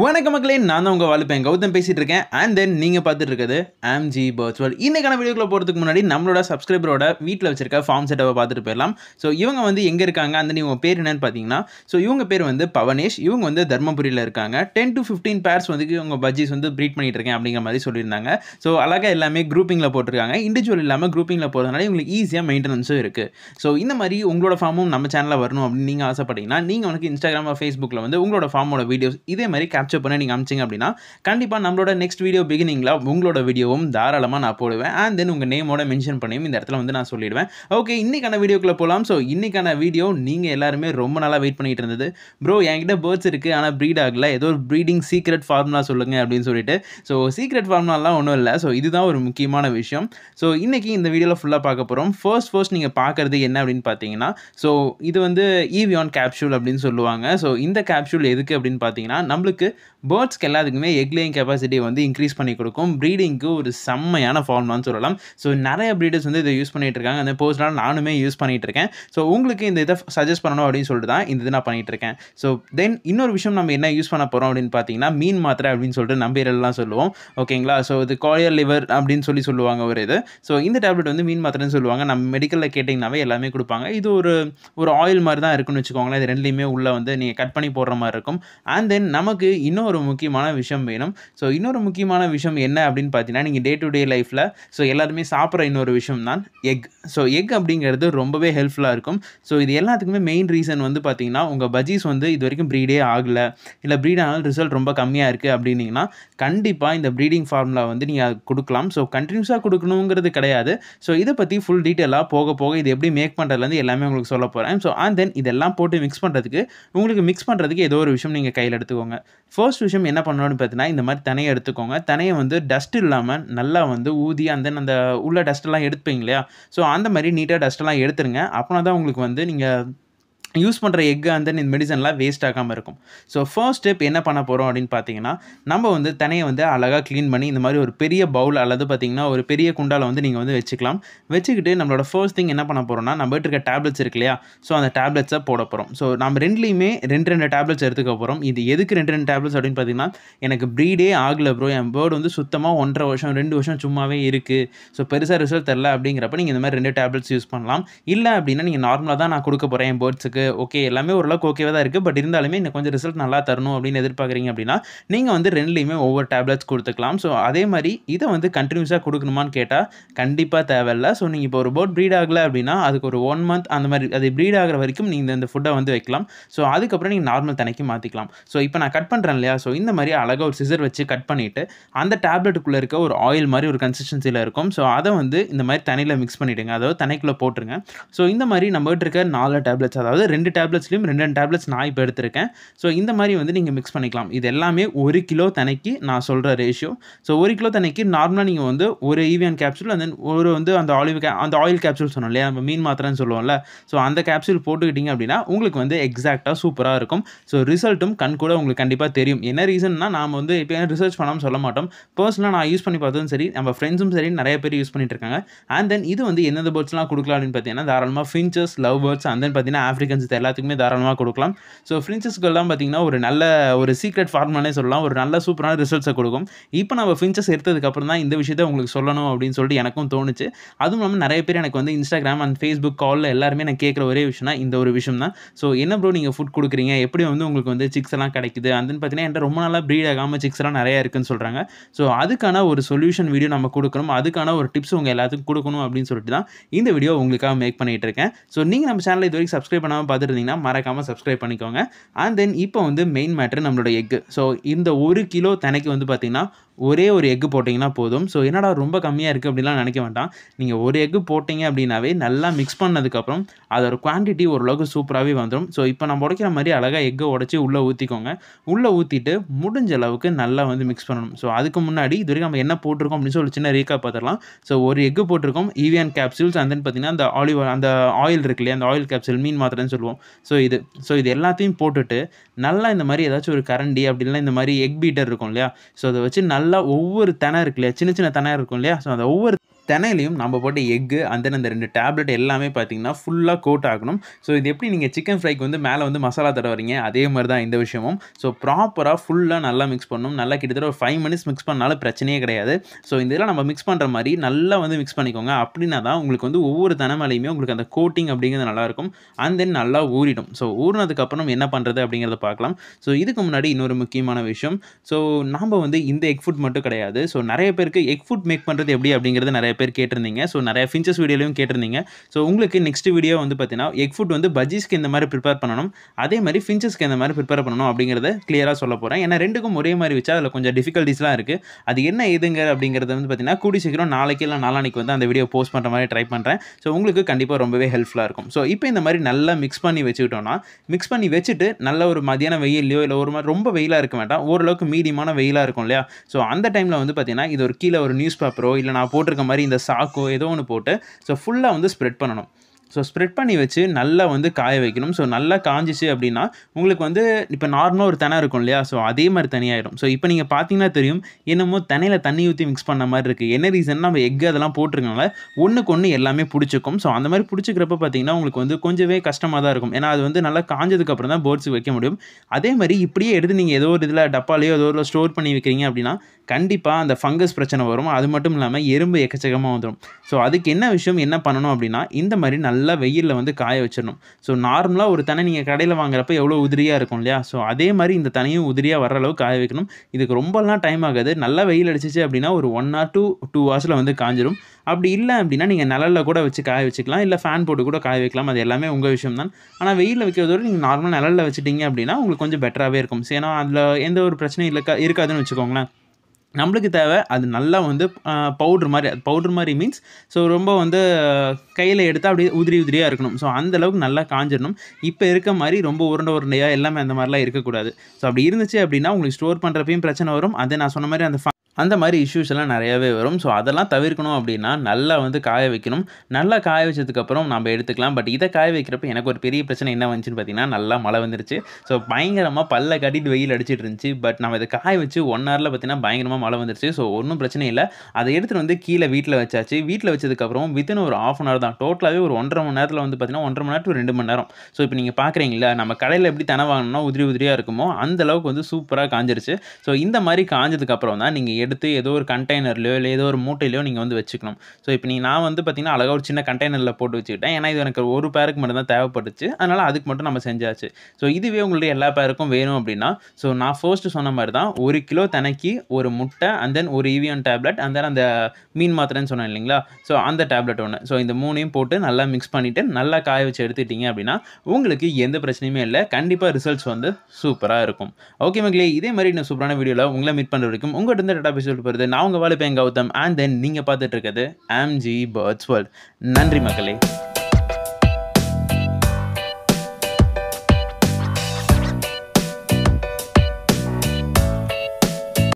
வணக்க மக்களே நான் தான் உங்கள் வாழ்ப்பேன் கௌதம் பேசிகிட்டு இருக்கேன் அண்ட் தென் நீங்கள் பார்த்துட்டு ஆம் ஜி பர்ச்சுவல் இன்றைக்கான வீடியோக்குள்ளே போகிறதுக்கு முன்னாடி நம்மளோட சப்ஸ்கிரைபரோட வீட்டில் வச்சிருக்க ஃபார்ம் செட்டப்பை பார்த்துட்டு போயிடலாம் ஸோ இவங்க வந்து எங்கே இருக்காங்க அந்த இவங்க பேர் என்னன்னு பார்த்தீங்கன்னா ஸோ இவங்க பேர் வந்து பவனேஷ் இவங்க வந்து தர்மபுரியில் இருக்காங்க டென் டு ஃபிஃப்டீன் பேர்ஸ் வந்து இவங்க பஜ்ஜிஸ் வந்து ப்ரீட் பண்ணிட்டு இருக்கேன் அப்படிங்கிற மாதிரி சொல்லியிருந்தாங்க ஸோ அழகாக எல்லாமே குரூப்பிங்கில் போட்டிருக்காங்க இண்டிவிஜுவல் இல்லாமல் குரூப்பிங்கில் போகிறதுனால இவங்களுக்கு ஈஸியாக மெயின்டெனன்ஸும் இருக்குது ஸோ இந்த மாதிரி உங்களோட ஃபார்மும் நம்ம சேனலில் வரணும் அப்படின்னு நீங்கள் ஆசைப்பட்டீங்கன்னா நீங்கள் உனக்கு இன்ஸ்டாகிராம் ஃபேஸ்புக்கில் வந்து உங்களோட ஃபார்மோட வீடியோஸ் இதே மாதிரி கேப் கேப்சர் பண்ணி நீங்கள் அமிச்சிங்க அப்படின்னா கண்டிப்பாக நம்மளோட நெக்ஸ்ட் வீடியோ பிகினிங்கில் உங்களோட வீடியோவும் தாராளமாக நான் போடுவேன் அண்ட் தென் உங்கள் நேமோட மென்ஷன் பண்ணியும் இந்த இடத்துல வந்து நான் சொல்லிடுவேன் ஓகே இன்றைக்கான வீடியோக்குள்ளே போகலாம் ஸோ இன்றைக்கான வீடியோ நீங்கள் எல்லாருமே ரொம்ப நல்லா வெயிட் பண்ணிகிட்டு இருந்தது ப்ரோ என்கிட்ட பேர்ட்ஸ் இருக்குது ஆனால் ப்ரீட் ஆகல ஏதோ ஒரு ப்ரீடிங் சீக்ரெட் ஃபார்முலா சொல்லுங்கள் அப்படின்னு சொல்லிட்டு ஸோ சீக்ரெட் ஃபார்முலாலாம் ஒன்றும் இல்லை ஸோ இதுதான் ஒரு முக்கியமான விஷயம் ஸோ இன்றைக்கி இந்த வீடியோவில் ஃபுல்லாக பார்க்க போகிறோம் ஃபர்ஸ்ட் ஃபர்ஸ்ட் நீங்கள் பார்க்குறது என்ன அப்படின்னு பார்த்தீங்கன்னா ஸோ இது வந்து ஈவியான் கேப்சூல் அப்படின்னு சொல்லுவாங்க ஸோ இந்த கேப்சூல் எதுக்கு அப்படின்னு பார்த்தீங்கன்னா நம்மளுக்கு பேர்ட்ஸ்க்கு எல்லாத்துக்குமே எக்லேயிங் கெப்பாசிட்டி வந்து இன்க்ரீஸ் பண்ணி கொடுக்கும் ப்ரீடிங்க்கு ஒரு செம்மையான ஃபார்ம்னு சொல்லலாம் ஸோ நிறைய ப்ரீடர்ஸ் வந்து இதை யூஸ் பண்ணிகிட்டு இருக்காங்க அந்த போஸ்ட்லாம் நானுமே யூஸ் பண்ணிகிட்டு இருக்கேன் ஸோ உங்களுக்கு இந்த இதை சஜஸ்ட் பண்ணணும் அப்படின்னு சொல்லிட்டு தான் இந்த இது நான் பண்ணிகிட்டு இருக்கேன் ஸோ தென் இன்னொரு விஷயம் நம்ம என்ன யூஸ் பண்ண போகிறோம் அப்படின்னு பார்த்தீங்கன்னா மீன் மாத்திரை அப்படின்னு சொல்லிட்டு நம்பீரெல்லாம் சொல்லுவோம் ஓகேங்களா ஸோ இது காயர் லிவர் அப்படின்னு சொல்லி சொல்லுவாங்க ஒரு இது ஸோ இந்த டேப்லெட் வந்து மீன் மாத்திரைன்னு சொல்லுவாங்க நம்ம மெடிக்கலில் கேட்டிங்கனாவே எல்லாமே கொடுப்பாங்க இது ஒரு ஒரு ஆயில் மாதிரி தான் இருக்குன்னு வச்சுக்கோங்களேன் இது ரெண்டுலேயுமே உள்ளே வந்து நீங்கள் கட் பண்ணி போடுற மாதிரி இருக்கும் அண்ட் தென் நமக்கு இன்னும் ஒரு முக்கியமான விஷயம் வேணும் ஸோ இன்னொரு முக்கியமான விஷயம் என்ன அப்படின்னு பார்த்தீங்கன்னா நீங்கள் டே டு டே லைஃப்பில் ஸோ எல்லாருமே சாப்பிட்ற இன்னொரு விஷயம் தான் எக் ஸோ எக் அப்படிங்கிறது ரொம்பவே ஹெல்ப்ஃபுல்லாக இருக்கும் ஸோ இது எல்லாத்துக்குமே மெயின் ரீசன் வந்து பார்த்தீங்கன்னா உங்கள் பஜ்ஜீஸ் வந்து இது வரைக்கும் ப்ரீடே ஆகலை இல்லை ப்ரீட் ஆனால் ரிசல்ட் ரொம்ப கம்மியாக இருக்குது அப்படின்னிங்கன்னா கண்டிப்பாக இந்த ப்ரீடிங் ஃபார்முலா வந்து நீங்கள் கொடுக்கலாம் ஸோ கண்டினியூஸாக கொடுக்கணுங்கிறது கிடையாது ஸோ இதை பற்றி ஃபுல் டீட்டெயிலாக போக போக இது எப்படி மேக் பண்ணுறதுலேருந்து எல்லாமே உங்களுக்கு சொல்ல போகிறேன் ஸோ அண்ட் தென் இதெல்லாம் போட்டு மிக்ஸ் பண்ணுறதுக்கு உங்களுக்கு மிக்ஸ் பண்ணுறதுக்கு ஏதோ ஒரு விஷயம் நீங்கள் கையில் எடுத்துக்கோங்க ஃபர்ஸ்ட் விஷயம் என்ன பண்ணணும்னு பார்த்தீங்கன்னா இந்த மாதிரி தனையை எடுத்துக்கோங்க தனையை வந்து டஸ்ட் இல்லாமல் நல்லா வந்து ஊதி அந்த அந்த உள்ள டஸ்ட்டெல்லாம் எடுத்துப்பீங்க இல்லையா ஸோ அந்த மாதிரி நீட்டாக டஸ்ட்டெல்லாம் எடுத்துருங்க அப்போனா தான் உங்களுக்கு வந்து நீங்கள் யூஸ் பண்ணுற எக்கு அந்த இந்த மெடிசன்லாம் வேஸ்ட் ஆகாமல் இருக்கும் ஸோ ஃபர்ஸ்ட் ஸ்டெப் என்ன பண்ண போகிறோம் அப்படின்னு பார்த்தீங்கன்னா நம்ம வந்து தனியை வந்து அழகாக க்ளீன் பண்ணி இந்த மாதிரி ஒரு பெரிய பவுல் அல்லது பார்த்திங்கன்னா ஒரு பெரிய குண்டாவில் வந்து நீங்கள் வந்து வச்சுக்கலாம் வச்சுக்கிட்டு நம்மளோட ஃபர்ஸ்ட் திங் என்ன பண்ண போகிறோம்னா நம்ம இருக்க டேப்லெட்ஸ் இருக்கு இல்லையா ஸோ அந்த டேப்லெட்ஸை போட போகிறோம் ஸோ நம்ம ரெண்டுலேயுமே ரெண்டு ரெண்டு டேப்லெட்ஸ் எடுத்துக்க போகிறோம் இது எதுக்கு ரெண்டு ரெண்டு டேப்லெட்ஸ் அப்படின்னு பார்த்தீங்கன்னா எனக்கு ப்ரீடே ஆகலை ப்ரோ என் பேர்டு வந்து சுத்தமாக ஒன்றரை வருஷம் ரெண்டு வருஷம் சும்மாவே இருக்குது ஸோ பெருசாக ரிசல்ட் தெரில அப்படிங்கிறப்ப நீங்கள் இந்த மாதிரி ரெண்டு டேப்லெட்ஸ் யூஸ் பண்ணலாம் இல்லை அப்படின்னா நீங்கள் நார்மலாக தான் நான் கொடுக்க போகிறேன் என் பேர்ட்ஸுக்கு இருக்குது ஓகே எல்லாமே ஓரளவுக்கு ஓகேவாக தான் இருக்குது பட் இருந்தாலுமே இன்னும் கொஞ்சம் ரிசல்ட் நல்லா தரணும் அப்படின்னு எதிர்பார்க்குறீங்க அப்படின்னா நீங்கள் வந்து ரெண்டுலேயுமே ஒவ்வொரு டேப்லெட்ஸ் கொடுத்துக்கலாம் ஸோ அதே மாதிரி இதை வந்து கண்டினியூஸாக கொடுக்கணுமான்னு கேட்டால் கண்டிப்பாக தேவையில்லை ஸோ நீங்கள் இப்போ ஒரு போட் ப்ரீட் ஆகலை அப்படின்னா அதுக்கு ஒரு ஒன் மந்த் அந்த மாதிரி அது ப்ரீட் ஆகிற வரைக்கும் நீங்கள் இந்த ஃபுட்டை வந்து வைக்கலாம் ஸோ அதுக்கப்புறம் நீங்கள் நார்மல் தனைக்கு மாற்றிக்கலாம் ஸோ இப்போ நான் கட் பண்ணுறேன் இல்லையா ஸோ இந்த மாதிரி அழகாக ஒரு சிசர் வச்சு கட் பண்ணிவிட்டு அந்த டேப்லெட்டுக்குள்ளே இருக்க ஒரு ஆயில் மாதிரி ஒரு கன்சிஸ்டன்சியில் இருக்கும் ஸோ அதை வந்து இந்த மாதிரி தனியில் மிக்ஸ் பண்ணிவிடுங்க அதாவது தனிக்குள்ளே போட்டுருங்க ஸோ இந்த மாதிரி நம்மகிட்ட இருக்க நாலு டேப்லெட்ஸ் அதாவது ரெண்டு டேப்லெட்ஸ்லையும் ரெண்டு ரெண்டு டேப்லெட்ஸ் நான் இப்போ எடுத்திருக்கேன் ஸோ இந்த மாதிரி வந்து நீங்கள் மிக்ஸ் பண்ணிக்கலாம் இது எல்லாமே ஒரு கிலோ தனிக்கு நான் சொல்கிற ரேஷியோ ஸோ ஒரு கிலோ தனிக்கு நார்மலாக நீங்கள் வந்து ஒரு ஈவியன் கேப்சூல் அந்த ஒரு வந்து அந்த ஆலிவ் அந்த ஆயில் கேப்சூல் சொன்னோம் இல்லையா நம்ம மீன் மாத்திரைன்னு சொல்லுவோம்ல ஸோ அந்த கேப்சூல் போட்டுக்கிட்டிங்க அப்படின்னா உங்களுக்கு வந்து எக்ஸாக்டாக சூப்பராக இருக்கும் ஸோ ரிசல்ட்டும் கண் கூட உங்களுக்கு கண்டிப்பாக தெரியும் என்ன ரீசன்னா நாம் வந்து இப்போ ரிசர்ச் பண்ணாமல் சொல்ல மாட்டோம் பர்சனலாக நான் யூஸ் பண்ணி பார்த்ததும் சரி நம்ம ஃப்ரெண்ட்ஸும் சரி நிறைய பேர் யூஸ் பண்ணிட்டு இருக்காங்க அண்ட் தென் இது வந்து எந்தெந்த பேர்ட்ஸ்லாம் கொடுக்கலாம் அப்படின்னு பார்த்தீங்கன்னா தாராளமாக finches love birds and then பார்த்தீங்கன்னா ஆஃப்ரிக்கன் மெயின்டெனன்ஸ் இது எல்லாத்துக்குமே தாராளமாக கொடுக்கலாம் ஸோ ஃபின்ச்சஸ்க்கெல்லாம் பார்த்திங்கன்னா ஒரு நல்ல ஒரு சீக்ரெட் ஃபார்மானே சொல்லலாம் ஒரு நல்ல சூப்பரான ரிசல்ட்ஸை கொடுக்கும் இப்போ நம்ம ஃபின்ச்சஸ் எடுத்ததுக்கப்புறம் தான் இந்த விஷயத்தை உங்களுக்கு சொல்லணும் அப்படின்னு சொல்லிட்டு எனக்கும் தோணுச்சு அதுவும் இல்லாமல் நிறைய பேர் எனக்கு வந்து இன்ஸ்டாகிராம் அண்ட் ஃபேஸ்புக் காலில் எல்லாருமே நான் கேட்குற ஒரே விஷயம்னா இந்த ஒரு விஷயம் தான் ஸோ என்ன ப்ரோ நீங்கள் ஃபுட் கொடுக்குறீங்க எப்படி வந்து உங்களுக்கு வந்து சிக்ஸ் எல்லாம் கிடைக்குது அந்த பார்த்தீங்கன்னா என்கிட்ட ரொம்ப நாளாக ப்ரீட் ஆகாமல் எல்லாம் நிறையா இருக்குன்னு சொல்கிறாங்க ஸோ அதுக்கான ஒரு சொல்யூஷன் வீடியோ நம்ம கொடுக்கணும் அதுக்கான ஒரு டிப்ஸ் உங்கள் எல்லாத்துக்கும் கொடுக்கணும் அப்படின்னு சொல்லிட்டு தான் இந்த வீடியோ உங்களுக்காக மேக் பண்ணிகிட்டு இருக்கேன் ஸோ நீங்கள் நம்ம சேனலில் இது வரைக்கும் சப்ஸ்கிரைப் பண்ணாமல் பார்த்துருந்தீங்கன்னா இருந்தீங்கன்னா மறக்காமல் சப்ஸ்கிரைப் பண்ணிக்கோங்க அண்ட் தென் இப்போ வந்து மெயின் மேட்ரு நம்மளோட எக்கு ஸோ இந்த ஒரு கிலோ தினைக்கு வந்து பார்த்திங்கன்னா ஒரே ஒரு எக்கு போட்டிங்கன்னா போதும் ஸோ என்னடா ரொம்ப கம்மியாக இருக்குது அப்படிலாம் நினைக்க வேண்டாம் நீங்கள் ஒரு எக்கு போட்டிங்க அப்படின்னாவே நல்லா மிக்ஸ் பண்ணதுக்கப்புறம் அதோட குவான்டிட்டி ஓரளவுக்கு சூப்பராகவே வந்துடும் ஸோ இப்போ நம்ம உடைக்கிற மாதிரி அழகாக எக்கை உடச்சி உள்ளே ஊற்றிக்கோங்க உள்ளே ஊற்றிட்டு முடிஞ்ச அளவுக்கு நல்லா வந்து மிக்ஸ் பண்ணணும் ஸோ அதுக்கு முன்னாடி இது வரைக்கும் நம்ம என்ன போட்டிருக்கோம் அப்படின்னு சொல்லி சின்ன ரீக்காக பார்த்துடலாம் ஸோ ஒரு எக்கு போட்டிருக்கோம் ஈவியன் கேப்சூல்ஸ் அண்ட் தென் பார்த்தீங்கன்னா அந்த ஆலிவ் அந்த ஆயில் இருக்கு இல்லையா அந்த ஆயில் கேப்சூல் மீன் மாத்திரம்னு சொல்லுவோம் ஸோ இது ஸோ இது எல்லாத்தையும் போட்டுட்டு நல்லா இந்த மாதிரி ஏதாச்சும் ஒரு கரண்டி அப்படின்லாம் இந்த மாதிரி எக் பீட்டர் இருக்கும் இல்லையா ஸோ அதை வச்சு நல்லா நல்லா ஒவ்வொரு தனம் இருக்கு இல்லையா சின்ன சின்ன தனம் இருக்கும் இல்லையா ஸோ அந்த ஒவ்வொரு தினையிலையும் நம்ம போட்ட எக்கு அந்த அந்த ரெண்டு டேப்லெட் எல்லாமே பார்த்தீங்கன்னா ஃபுல்லாக கோட் ஆகணும் ஸோ இது எப்படி நீங்கள் சிக்கன் ஃப்ரைக்கு வந்து மேலே வந்து மசாலா வரீங்க அதே மாதிரி தான் இந்த விஷயமும் ஸோ ப்ராப்பராக ஃபுல்லாக நல்லா மிக்ஸ் பண்ணணும் நல்லா கிட்டத்தட்ட ஒரு ஃபைவ் மினிட்ஸ் மிக்ஸ் பண்ணாலும் பிரச்சனையே கிடையாது ஸோ இந்த இதெல்லாம் நம்ம மிக்ஸ் பண்ணுற மாதிரி நல்லா வந்து மிக்ஸ் பண்ணிக்கோங்க அப்படின்னா தான் உங்களுக்கு வந்து ஒவ்வொரு தனமலையுமே உங்களுக்கு அந்த கோட்டிங் அப்படிங்கிறது நல்லாயிருக்கும் அண்ட் தென் நல்லா ஊறிடும் ஸோ ஊறினதுக்கப்புறம் என்ன பண்ணுறது அப்படிங்கிறத பார்க்கலாம் ஸோ இதுக்கு முன்னாடி இன்னொரு முக்கியமான விஷயம் ஸோ நாம் வந்து இந்த எக் ஃபுட் மட்டும் கிடையாது ஸோ நிறைய பேருக்கு எக் ஃபுட் மேக் பண்ணுறது எப்படி அப்படிங்கிறது நிறைய பேர் கேட்டிருந்தீங்க ஸோ நிறைய ஃபின்ச்சஸ் வீடியோலையும் கேட்டிருந்தீங்க ஸோ உங்களுக்கு நெக்ஸ்ட் வீடியோ வந்து பார்த்தீங்கன்னா எக் ஃபுட் வந்து பஜ்ஜிஸ்க்கு இந்த மாதிரி ப்ரிப்பேர் பண்ணணும் அதே மாதிரி ஃபின்ச்சஸ்க்கு இந்த மாதிரி ப்ரிப்பேர் பண்ணணும் அப்படிங்கிறத கிளியராக சொல்ல போகிறேன் ஏன்னா ரெண்டுக்கும் ஒரே மாதிரி வச்சா அதில் கொஞ்சம் டிஃபிகல்ட்டிஸ்லாம் இருக்குது அது என்ன ஏதுங்க அப்படிங்கிறத வந்து பார்த்தீங்கன்னா கூடி சீக்கிரம் நாளைக்கு இல்லை நாளானிக்கு வந்து அந்த வீடியோ போஸ்ட் பண்ணுற மாதிரி ட்ரை பண்ணுறேன் ஸோ உங்களுக்கு கண்டிப்பாக ரொம்பவே ஹெல்ப்ஃபுல்லாக இருக்கும் ஸோ இப்போ இந்த மாதிரி நல்லா மிக்ஸ் பண்ணி வச்சுக்கிட்டோம்னா மிக்ஸ் பண்ணி வச்சுட்டு நல்ல ஒரு மதியான வெயிலையோ இல்லை ஒரு மாதிரி ரொம்ப வெயிலாக இருக்க வேண்டாம் ஓரளவுக்கு மீடியமான வெயிலாக இருக்கும் இல்லையா ஸோ அந்த டைமில் வந்து பார்த்தீங்கன்னா இது ஒரு கீழே ஒரு நியூஸ் பேப்பரோ இல்லை நான் போட்டிருக்க மாதிரி இந்த சாக்கோ ஏதோ ஒன்று போட்டு ஸோ ஃபுல்லாக வந்து ஸ்ப்ரெட் பண்ணணும் ஸோ ஸ்ப்ரெட் பண்ணி வச்சு நல்லா வந்து காய வைக்கணும் ஸோ நல்லா காஞ்சிச்சு அப்படின்னா உங்களுக்கு வந்து இப்போ நார்மலாக ஒரு தினை இருக்கும் இல்லையா ஸோ அதே மாதிரி தனியாயிடும் ஸோ இப்போ நீங்கள் பார்த்தீங்கன்னா தெரியும் என்னமோ தனியில் தண்ணி ஊற்றி மிக்ஸ் பண்ண மாதிரி இருக்குது என்ன ரீசன் நம்ம எக் அதெல்லாம் போட்டிருக்கனால ஒன்றுக்கு ஒன்று எல்லாமே பிடிச்சிக்கும் ஸோ அந்த மாதிரி பிடிச்சிக்கிறப்ப பார்த்தீங்கன்னா உங்களுக்கு வந்து கொஞ்சமே கஷ்டமாக தான் இருக்கும் ஏன்னா அது வந்து நல்லா காஞ்சதுக்கப்புறம் தான் பேர்ட்ஸுக்கு வைக்க முடியும் அதே மாதிரி இப்படியே எடுத்து நீங்கள் ஏதோ ஒரு இதில் டப்பாலையோ ஏதோ ஒரு ஸ்டோர் பண்ணி வைக்கிறீங்க அப்படின்னா கண்டிப்பாக அந்த ஃபங்கஸ் பிரச்சனை வரும் அது மட்டும் இல்லாமல் எறும்பு எக்கச்சக்கமாக வந்துடும் ஸோ அதுக்கு என்ன விஷயம் என்ன பண்ணணும் அப்படின்னா இந்த மாதிரி நல்ல நல்லா வெயிலில் வந்து காய வச்சிடணும் ஸோ நார்மலாக ஒரு தனி நீங்கள் கடையில் வாங்குறப்ப எவ்வளோ உதிரியாக இருக்கும் இல்லையா ஸோ அதே மாதிரி இந்த தனையும் உதிரியாக வர அளவுக்கு காய வைக்கணும் இதுக்கு ரொம்பலாம் டைம் ஆகாது நல்லா வெயில் அடிச்சிச்சு அப்படின்னா ஒரு ஒன் ஆர் டூ டூ ஹவர்ஸில் வந்து காஞ்சிரும் அப்படி இல்லை அப்படின்னா நீங்கள் நிழலில் கூட வச்சு காய வச்சுக்கலாம் இல்லை ஃபேன் போட்டு கூட காய வைக்கலாம் அது எல்லாமே உங்கள் விஷயம் தான் ஆனால் வெயிலில் வைக்கிறதோடு நீங்கள் நார்மலாக நிழலில் வச்சுட்டிங்க அப்படின்னா உங்களுக்கு கொஞ்சம் பெட்டராகவே இருக்கும் ஏன்னா அதில் எந்த ஒரு பிரச்சனையும் இல்லை இருக்காதுன்னு வச்சுக்கோங்களேன் நம்மளுக்கு தேவை அது நல்லா வந்து பவுட்ரு மாதிரி பவுட்ரு மாதிரி மீன்ஸ் ஸோ ரொம்ப வந்து கையில் எடுத்தால் அப்படியே உதிரி உதிரியாக இருக்கணும் ஸோ அந்தளவுக்கு நல்லா காஞ்சிடணும் இப்போ இருக்க மாதிரி ரொம்ப உருண்டை உருண்டையாக எல்லாமே அந்த மாதிரிலாம் இருக்கக்கூடாது ஸோ அப்படி இருந்துச்சு அப்படின்னா உங்களுக்கு ஸ்டோர் பண்ணுறப்பையும் பிரச்சனை வரும் அதை நான் சொன்ன மாதிரி அந்த அந்த மாதிரி இஷ்யூஸ் எல்லாம் நிறையவே வரும் ஸோ அதெல்லாம் தவிர்க்கணும் அப்படின்னா நல்லா வந்து காய வைக்கணும் நல்லா காய வச்சதுக்கப்புறம் நம்ம எடுத்துக்கலாம் பட் இதை காய வைக்கிறப்ப எனக்கு ஒரு பெரிய பிரச்சனை என்ன வந்துச்சுன்னு பார்த்தீங்கன்னா நல்லா மழை வந்துருச்சு ஸோ பயங்கரமாக பல்ல கட்டிட்டு வெயில் அடிச்சிட்டு இருந்துச்சு பட் நம்ம இதை காய வச்சு ஒன் ஹவரில் பார்த்தீங்கன்னா பயங்கரமாக மழை வந்துருச்சு ஸோ ஒன்றும் பிரச்சனை இல்லை அதை எடுத்துகிட்டு வந்து கீழே வீட்டில் வச்சாச்சு வீட்டில் வச்சதுக்கப்புறம் வித்தின் ஒரு ஆஃப் அன் ஹவர் தான் டோட்டலாகவே ஒரு ஒன்றரை மணி நேரத்தில் வந்து பார்த்தீங்கன்னா ஒன்றரை மணி நேரத்துக்கு ரெண்டு மணி நேரம் ஸோ இப்போ நீங்கள் பார்க்குறீங்களா நம்ம கடையில் எப்படி தனவாங்கன்னா உதிரி உதிரியாக இருக்குமோ அந்தளவுக்கு வந்து சூப்பராக காஞ்சிருச்சு ஸோ இந்த மாதிரி காஞ்சதுக்கப்புறம் தான் நீங்கள் எடுத்து ஏதோ ஒரு கண்டெய்னர்லையோ இல்லை ஏதோ ஒரு மூட்டையிலையோ நீங்கள் வந்து வச்சுக்கணும் ஸோ இப்போ நீங்கள் நான் வந்து பார்த்தீங்கன்னா அழகாக ஒரு சின்ன கண்டெய்னரில் போட்டு வச்சுக்கிட்டேன் ஏன்னா இது எனக்கு ஒரு பேருக்கு மட்டும் தான் தேவைப்பட்டுச்சு அதனால் அதுக்கு மட்டும் நம்ம செஞ்சாச்சு ஸோ இதுவே உங்களுடைய எல்லா பேருக்கும் வேணும் அப்படின்னா ஸோ நான் ஃபர்ஸ்ட்டு சொன்ன மாதிரி தான் ஒரு கிலோ தனக்கி ஒரு முட்டை அண்ட் தென் ஒரு ஈவியன் டேப்லெட் அந்த அந்த மீன் மாத்திரைன்னு சொன்னேன் இல்லைங்களா ஸோ அந்த டேப்லெட் ஒன்று ஸோ இந்த மூணையும் போட்டு நல்லா மிக்ஸ் பண்ணிவிட்டு நல்லா காய வச்சு எடுத்துட்டீங்க அப்படின்னா உங்களுக்கு எந்த பிரச்சனையுமே இல்லை கண்டிப்பாக ரிசல்ட்ஸ் வந்து சூப்பராக இருக்கும் ஓகே மக்களே இதே மாதிரி இன்னும் சூப்பரான வீடியோவில் உங்களை மீட் பண்ணுற வரைக்கும் உங்கள்கிட்ட டேட்டா எபிசோடு போகிறது நான் உங்கள் வாழ்ப்பேன் கௌதம் அண்ட் தென் நீங்கள் பார்த்துட்டு இருக்கிறது ஆம்ஜி பேர்ட்ஸ் வேர்ல்ட் நன்றி மக்களே